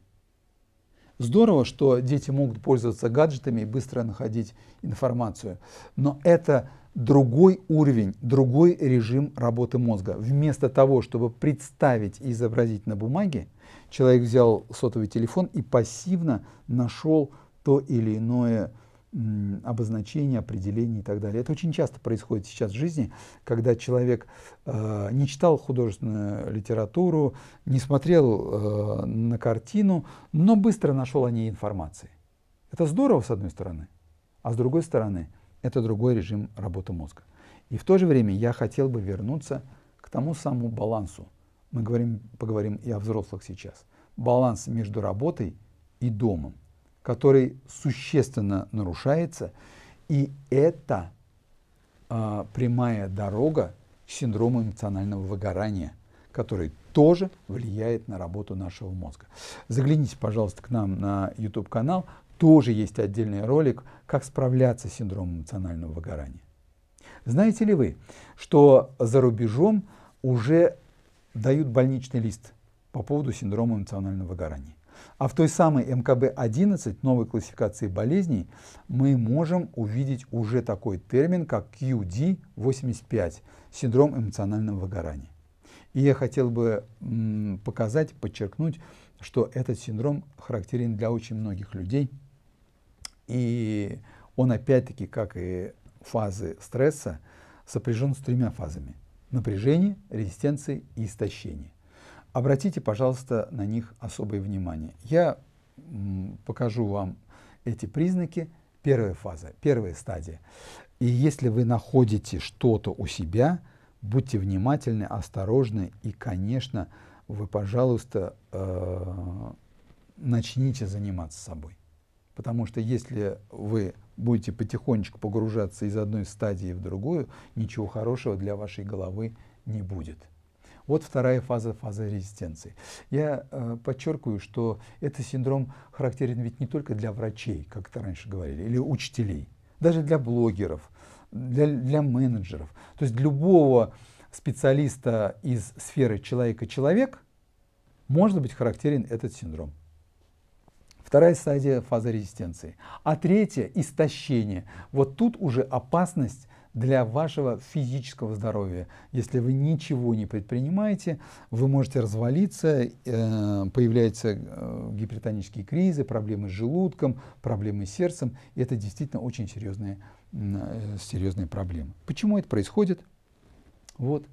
Здорово, что дети могут пользоваться гаджетами и быстро находить информацию, но это другой уровень, другой режим работы мозга. Вместо того, чтобы представить и изобразить на бумаге, человек взял сотовый телефон и пассивно нашел то или иное обозначение, определение и так далее. Это очень часто происходит сейчас в жизни, когда человек э, не читал художественную литературу, не смотрел э, на картину, но быстро нашел о ней информации. Это здорово, с одной стороны, а с другой стороны, это другой режим работы мозга. И в то же время я хотел бы вернуться к тому самому балансу. Мы говорим, поговорим и о взрослых сейчас. Баланс между работой и домом который существенно нарушается, и это а, прямая дорога к синдрому эмоционального выгорания, который тоже влияет на работу нашего мозга. Загляните, пожалуйста, к нам на YouTube-канал. Тоже есть отдельный ролик, как справляться с синдромом эмоционального выгорания. Знаете ли вы, что за рубежом уже дают больничный лист по поводу синдрома эмоционального выгорания? А в той самой МКБ-11, новой классификации болезней, мы можем увидеть уже такой термин, как QD-85, синдром эмоционального выгорания. И я хотел бы показать, подчеркнуть, что этот синдром характерен для очень многих людей. И он опять-таки, как и фазы стресса, сопряжен с тремя фазами – напряжение, резистенции и истощение. Обратите, пожалуйста, на них особое внимание. Я покажу вам эти признаки. Первая фаза, первая стадия. И если вы находите что-то у себя, будьте внимательны, осторожны и, конечно, вы, пожалуйста, э, начните заниматься собой. Потому что если вы будете потихонечку погружаться из одной стадии в другую, ничего хорошего для вашей головы не будет. Вот вторая фаза, фаза резистенции. Я э, подчеркиваю, что этот синдром характерен ведь не только для врачей, как это раньше говорили, или учителей, даже для блогеров, для, для менеджеров. То есть для любого специалиста из сферы человека-человек может быть характерен этот синдром. Вторая стадия – фаза резистенции. А третья – истощение. Вот тут уже опасность – для вашего физического здоровья. Если вы ничего не предпринимаете, вы можете развалиться, э, появляются э, гипертонические кризы, проблемы с желудком, проблемы с сердцем. И это действительно очень серьезные, э, серьезные проблемы. Почему это происходит? Вот,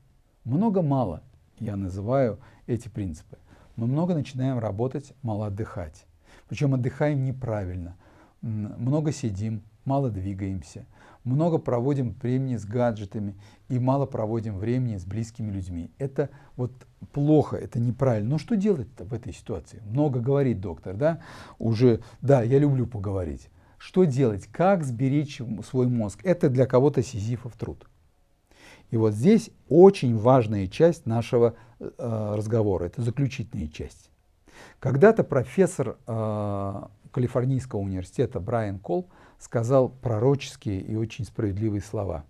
много-мало я называю эти принципы. Мы много начинаем работать, мало отдыхать. Причем отдыхаем неправильно. Много сидим, мало двигаемся – много проводим времени с гаджетами и мало проводим времени с близкими людьми. Это вот плохо, это неправильно. Но что делать-то в этой ситуации? Много говорит доктор, да? Уже, да, я люблю поговорить. Что делать? Как сберечь свой мозг? Это для кого-то сизифов труд. И вот здесь очень важная часть нашего э, разговора, это заключительная часть. Когда-то профессор э, Калифорнийского университета Брайан Кол сказал пророческие и очень справедливые слова.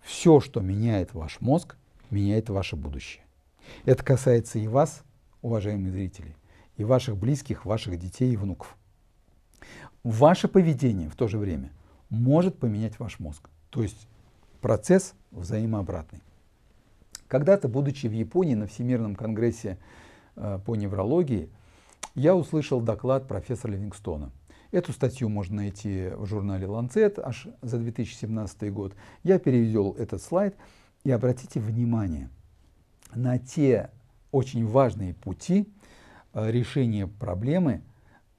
Все, что меняет ваш мозг, меняет ваше будущее. Это касается и вас, уважаемые зрители, и ваших близких, ваших детей и внуков. Ваше поведение в то же время может поменять ваш мозг. То есть процесс взаимообратный. Когда-то, будучи в Японии на Всемирном конгрессе э, по неврологии, я услышал доклад профессора Ливингстона. Эту статью можно найти в журнале «Ланцет» аж за 2017 год. Я перевел этот слайд, и обратите внимание на те очень важные пути э, решения проблемы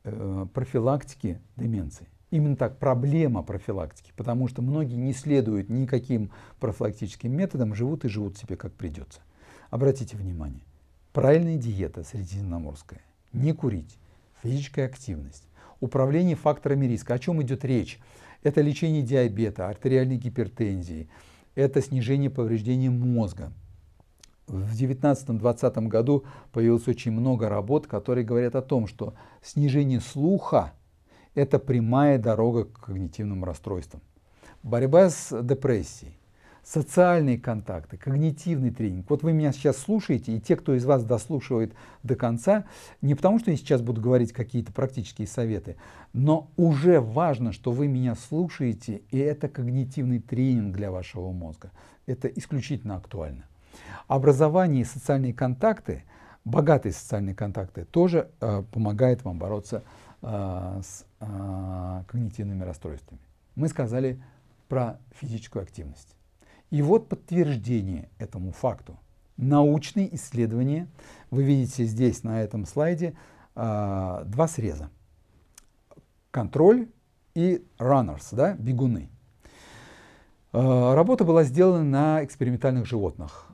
э, профилактики деменции. Именно так, проблема профилактики, потому что многие не следуют никаким профилактическим методам, живут и живут себе как придется. Обратите внимание, правильная диета средиземноморская, не курить, физическая активность, управление факторами риска. О чем идет речь? Это лечение диабета, артериальной гипертензии, это снижение повреждения мозга. В 19-20 году появилось очень много работ, которые говорят о том, что снижение слуха – это прямая дорога к когнитивным расстройствам. Борьба с депрессией, социальные контакты, когнитивный тренинг. Вот вы меня сейчас слушаете, и те, кто из вас дослушивает до конца, не потому что я сейчас буду говорить какие-то практические советы, но уже важно, что вы меня слушаете, и это когнитивный тренинг для вашего мозга. Это исключительно актуально. Образование и социальные контакты, богатые социальные контакты, тоже э, помогает вам бороться э, с э, когнитивными расстройствами. Мы сказали про физическую активность. И вот подтверждение этому факту. Научные исследования, вы видите здесь на этом слайде, а, два среза. Контроль и runners, да, бегуны. А, работа была сделана на экспериментальных животных.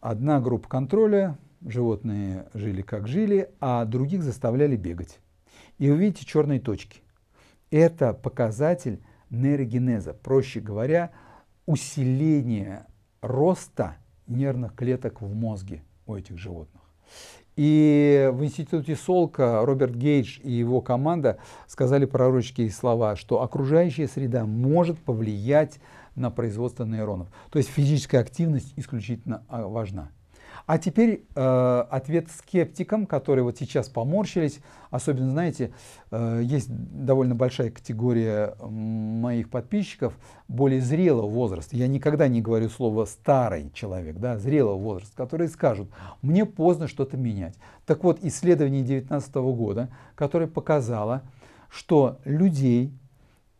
Одна группа контроля, животные жили как жили, а других заставляли бегать. И вы видите черные точки. Это показатель нейрогенеза, проще говоря, усиление роста нервных клеток в мозге у этих животных. И в институте Солка Роберт Гейдж и его команда сказали пророческие слова, что окружающая среда может повлиять на производство нейронов. То есть физическая активность исключительно а, важна. А теперь э, ответ скептикам, которые вот сейчас поморщились. Особенно, знаете, э, есть довольно большая категория моих подписчиков более зрелого возраста. Я никогда не говорю слово «старый человек», да, зрелого возраста, которые скажут, мне поздно что-то менять. Так вот, исследование 2019 года, которое показало, что людей,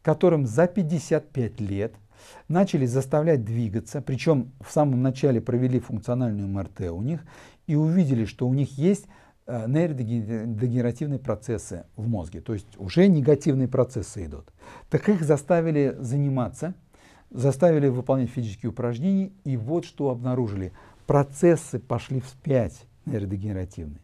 которым за 55 лет – начали заставлять двигаться, причем в самом начале провели функциональную МРТ у них и увидели, что у них есть э, нейродегенеративные процессы в мозге, то есть уже негативные процессы идут. Так их заставили заниматься, заставили выполнять физические упражнения, и вот что обнаружили. Процессы пошли вспять нейродегенеративные.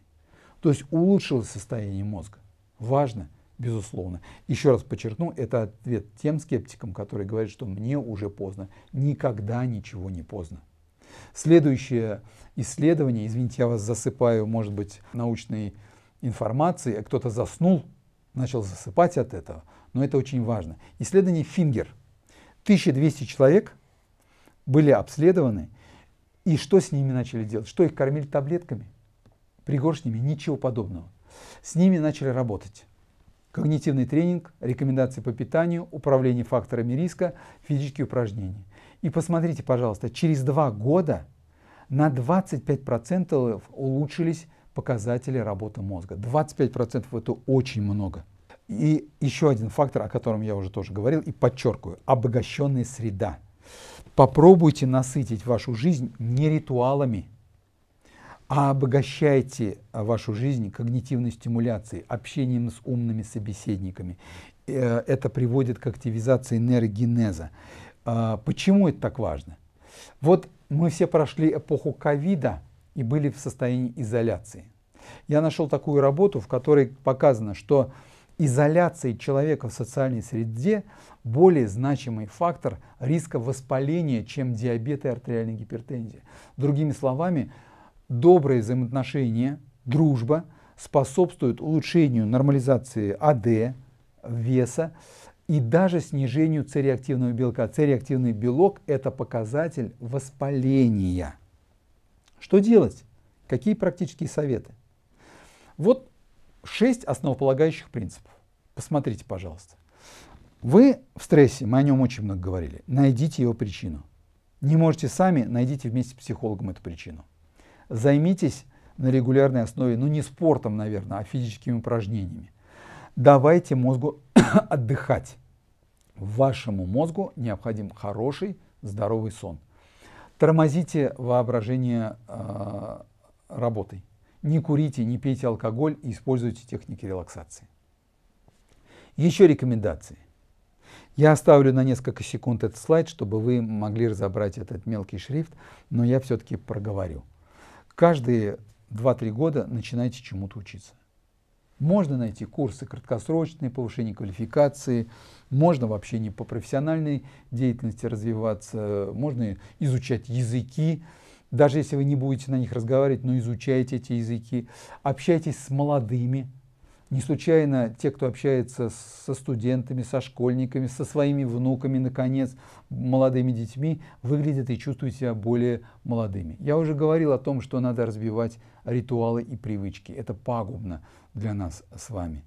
То есть улучшилось состояние мозга. Важно безусловно. Еще раз подчеркну, это ответ тем скептикам, которые говорят, что мне уже поздно. Никогда ничего не поздно. Следующее исследование, извините, я вас засыпаю, может быть, научной информацией, а кто-то заснул, начал засыпать от этого, но это очень важно. Исследование Фингер. 1200 человек были обследованы, и что с ними начали делать? Что их кормили таблетками, пригоршнями? Ничего подобного. С ними начали работать когнитивный тренинг, рекомендации по питанию, управление факторами риска, физические упражнения. И посмотрите, пожалуйста, через два года на 25% улучшились показатели работы мозга. 25% это очень много. И еще один фактор, о котором я уже тоже говорил и подчеркиваю, обогащенная среда. Попробуйте насытить вашу жизнь не ритуалами, а обогащайте вашу жизнь когнитивной стимуляцией, общением с умными собеседниками. Э, это приводит к активизации нейрогенеза. А, почему это так важно? Вот мы все прошли эпоху ковида и были в состоянии изоляции. Я нашел такую работу, в которой показано, что изоляция человека в социальной среде более значимый фактор риска воспаления, чем диабет и артериальная гипертензия. Другими словами, добрые взаимоотношения, дружба способствуют улучшению нормализации АД, веса и даже снижению цереактивного белка. Цереактивный белок – это показатель воспаления. Что делать? Какие практические советы? Вот шесть основополагающих принципов. Посмотрите, пожалуйста. Вы в стрессе, мы о нем очень много говорили, найдите его причину. Не можете сами, найдите вместе с психологом эту причину. Займитесь на регулярной основе, ну не спортом, наверное, а физическими упражнениями. Давайте мозгу отдыхать. Вашему мозгу необходим хороший, здоровый сон. Тормозите воображение э, работой. Не курите, не пейте алкоголь и используйте техники релаксации. Еще рекомендации. Я оставлю на несколько секунд этот слайд, чтобы вы могли разобрать этот мелкий шрифт, но я все-таки проговорю каждые 2-3 года начинайте чему-то учиться. Можно найти курсы краткосрочные, повышение квалификации, можно вообще не по профессиональной деятельности развиваться, можно изучать языки, даже если вы не будете на них разговаривать, но изучайте эти языки, общайтесь с молодыми не случайно те, кто общается со студентами, со школьниками, со своими внуками, наконец, молодыми детьми, выглядят и чувствуют себя более молодыми. Я уже говорил о том, что надо разбивать ритуалы и привычки. Это пагубно для нас с вами.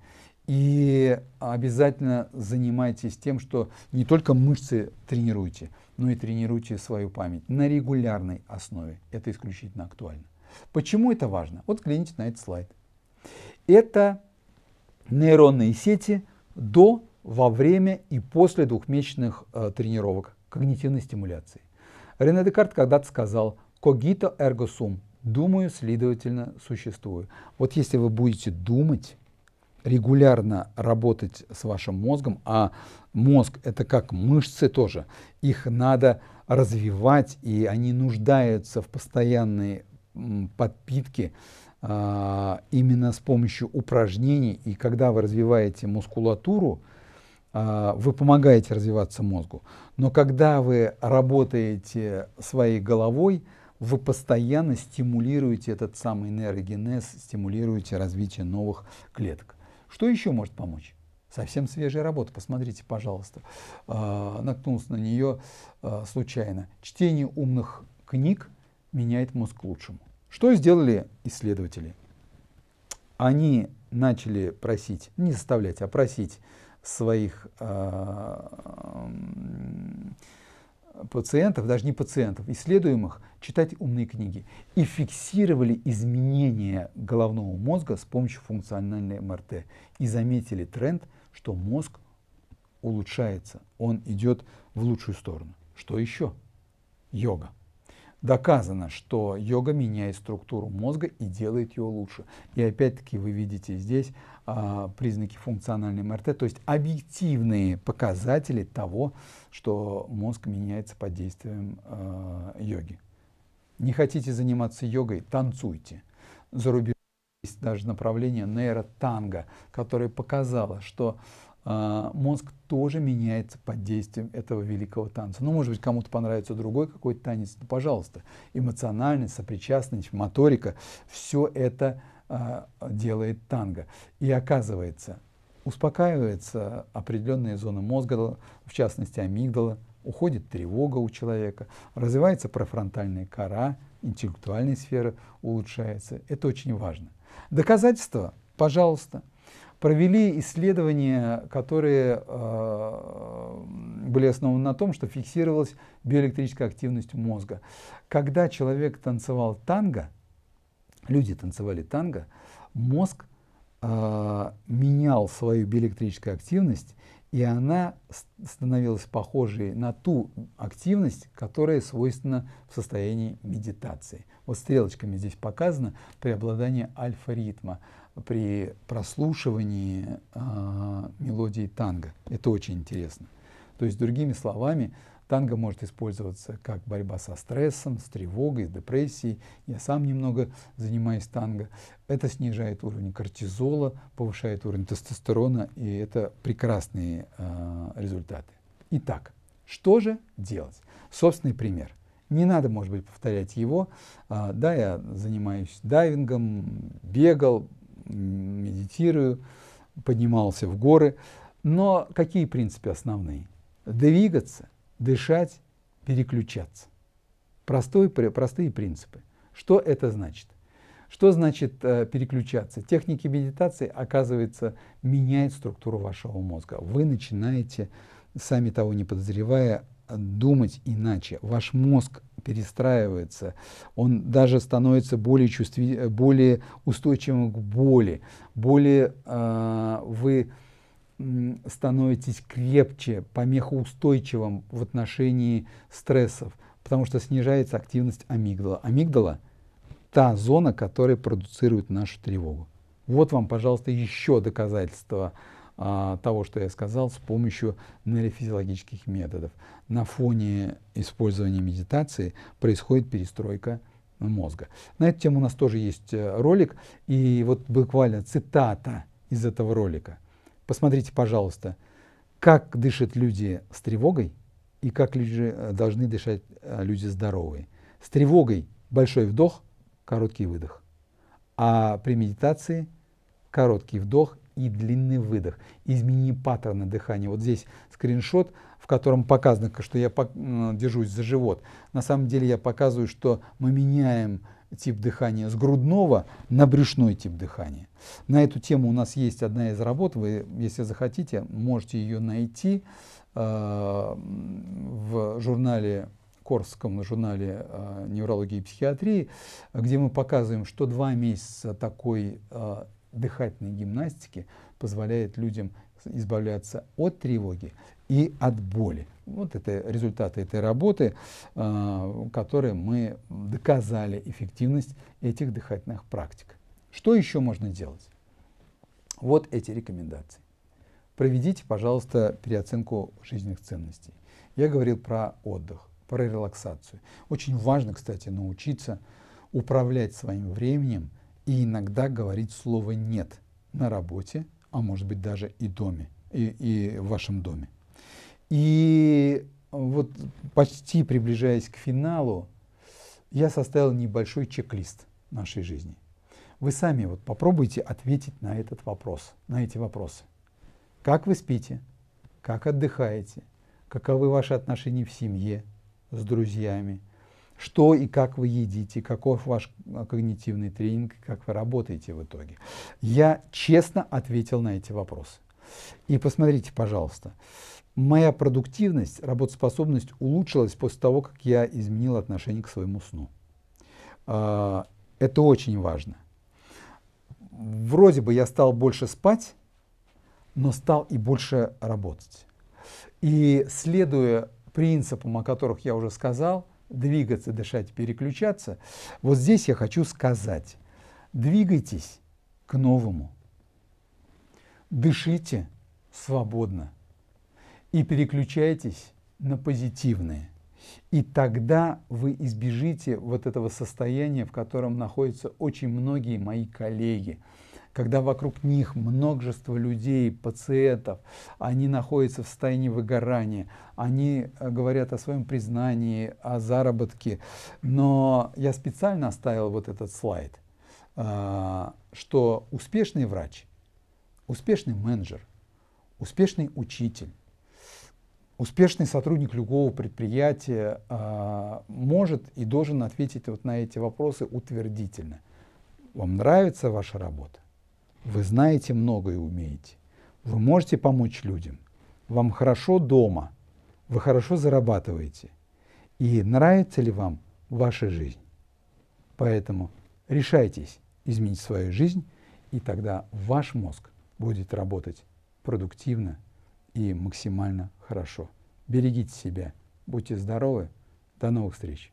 И обязательно занимайтесь тем, что не только мышцы тренируйте, но и тренируйте свою память на регулярной основе. Это исключительно актуально. Почему это важно? Вот клините на этот слайд. Это нейронные сети до, во время и после двухмесячных э, тренировок когнитивной стимуляции. Рене Декарт когда-то сказал «когито эрго сум» – «думаю, следовательно, существую». Вот если вы будете думать, регулярно работать с вашим мозгом, а мозг это как мышцы тоже, их надо развивать, и они нуждаются в постоянной подпитке, а, именно с помощью упражнений. И когда вы развиваете мускулатуру, а, вы помогаете развиваться мозгу. Но когда вы работаете своей головой, вы постоянно стимулируете этот самый энергогенез, стимулируете развитие новых клеток. Что еще может помочь? Совсем свежая работа, посмотрите, пожалуйста. А, Наткнулся на нее случайно. Чтение умных книг меняет мозг к лучшему. Что сделали исследователи? Они начали просить, не заставлять, а просить своих а, пациентов, даже не пациентов, исследуемых, читать умные книги. И фиксировали изменения головного мозга с помощью функциональной МРТ. И заметили тренд, что мозг улучшается, он идет в лучшую сторону. Что еще? Йога. Доказано, что йога меняет структуру мозга и делает ее лучше. И опять-таки вы видите здесь а, признаки функциональной МРТ, то есть объективные показатели того, что мозг меняется под действием а, йоги. Не хотите заниматься йогой? Танцуйте. За рубежом есть даже направление нейротанго, которое показало, что а, мозг тоже меняется под действием этого великого танца. Ну, может быть, кому-то понравится другой какой-то танец, ну, пожалуйста. Эмоциональность, сопричастность, моторика – все это а, делает танго. И оказывается, успокаивается определенная зона мозга, в частности, амигдала, уходит тревога у человека, развивается профронтальная кора, интеллектуальная сфера улучшается. Это очень важно. Доказательства, пожалуйста – провели исследования, которые э, были основаны на том, что фиксировалась биоэлектрическая активность мозга. Когда человек танцевал танго, люди танцевали танго, мозг э, менял свою биоэлектрическую активность, и она становилась похожей на ту активность, которая свойственна в состоянии медитации. Вот стрелочками здесь показано преобладание альфа-ритма – при прослушивании э, мелодии танго. Это очень интересно. То есть, другими словами, танго может использоваться как борьба со стрессом, с тревогой, с депрессией. Я сам немного занимаюсь танго. Это снижает уровень кортизола, повышает уровень тестостерона, и это прекрасные э, результаты. Итак, что же делать? Собственный пример. Не надо, может быть, повторять его. А, да, я занимаюсь дайвингом, бегал, медитирую, поднимался в горы. Но какие принципы основные? Двигаться, дышать, переключаться. Простой, простые принципы. Что это значит? Что значит э, переключаться? Техники медитации, оказывается, меняют структуру вашего мозга. Вы начинаете, сами того не подозревая, думать иначе. Ваш мозг перестраивается, он даже становится более, чувстви... более устойчивым к боли, более э, вы становитесь крепче, помехоустойчивым в отношении стрессов, потому что снижается активность амигдала. Амигдала – та зона, которая продуцирует нашу тревогу. Вот вам, пожалуйста, еще доказательство – а, того, что я сказал, с помощью нейрофизиологических методов. На фоне использования медитации происходит перестройка мозга. На эту тему у нас тоже есть э, ролик, и вот буквально цитата из этого ролика. Посмотрите, пожалуйста, как дышат люди с тревогой и как люди, э, должны дышать э, люди здоровые. С тревогой большой вдох, короткий выдох. А при медитации короткий вдох и длинный выдох. Измени паттерны дыхания. Вот здесь скриншот, в котором показано, что я держусь за живот. На самом деле я показываю, что мы меняем тип дыхания с грудного на брюшной тип дыхания. На эту тему у нас есть одна из работ, вы, если захотите, можете ее найти э, в журнале Корском, журнале э, неврологии и психиатрии», где мы показываем, что два месяца такой э, дыхательной гимнастики позволяет людям избавляться от тревоги и от боли. Вот это результаты этой работы, а, которые мы доказали эффективность этих дыхательных практик. Что еще можно делать? Вот эти рекомендации. Проведите, пожалуйста, переоценку жизненных ценностей. Я говорил про отдых, про релаксацию. Очень важно, кстати, научиться управлять своим временем – и иногда говорить слово «нет» на работе, а может быть даже и доме, и, и в вашем доме. И вот почти приближаясь к финалу, я составил небольшой чек-лист нашей жизни. Вы сами вот попробуйте ответить на этот вопрос, на эти вопросы. Как вы спите? Как отдыхаете? Каковы ваши отношения в семье, с друзьями? что и как вы едите, каков ваш а, когнитивный тренинг, как вы работаете в итоге. Я честно ответил на эти вопросы. И посмотрите, пожалуйста, моя продуктивность, работоспособность улучшилась после того, как я изменил отношение к своему сну. А, это очень важно. Вроде бы я стал больше спать, но стал и больше работать. И следуя принципам, о которых я уже сказал – двигаться, дышать, переключаться, вот здесь я хочу сказать, двигайтесь к новому, дышите свободно и переключайтесь на позитивные. И тогда вы избежите вот этого состояния, в котором находятся очень многие мои коллеги когда вокруг них множество людей, пациентов, они находятся в состоянии выгорания, они э, говорят о своем признании, о заработке. Но я специально оставил вот этот слайд, э, что успешный врач, успешный менеджер, успешный учитель, успешный сотрудник любого предприятия а, может и должен ответить вот на эти вопросы утвердительно. Вам нравится ваша работа? Вы знаете много и умеете. Вы можете помочь людям. Вам хорошо дома. Вы хорошо зарабатываете. И нравится ли вам ваша жизнь? Поэтому решайтесь изменить свою жизнь, и тогда ваш мозг будет работать продуктивно и максимально хорошо. Берегите себя, будьте здоровы, до новых встреч!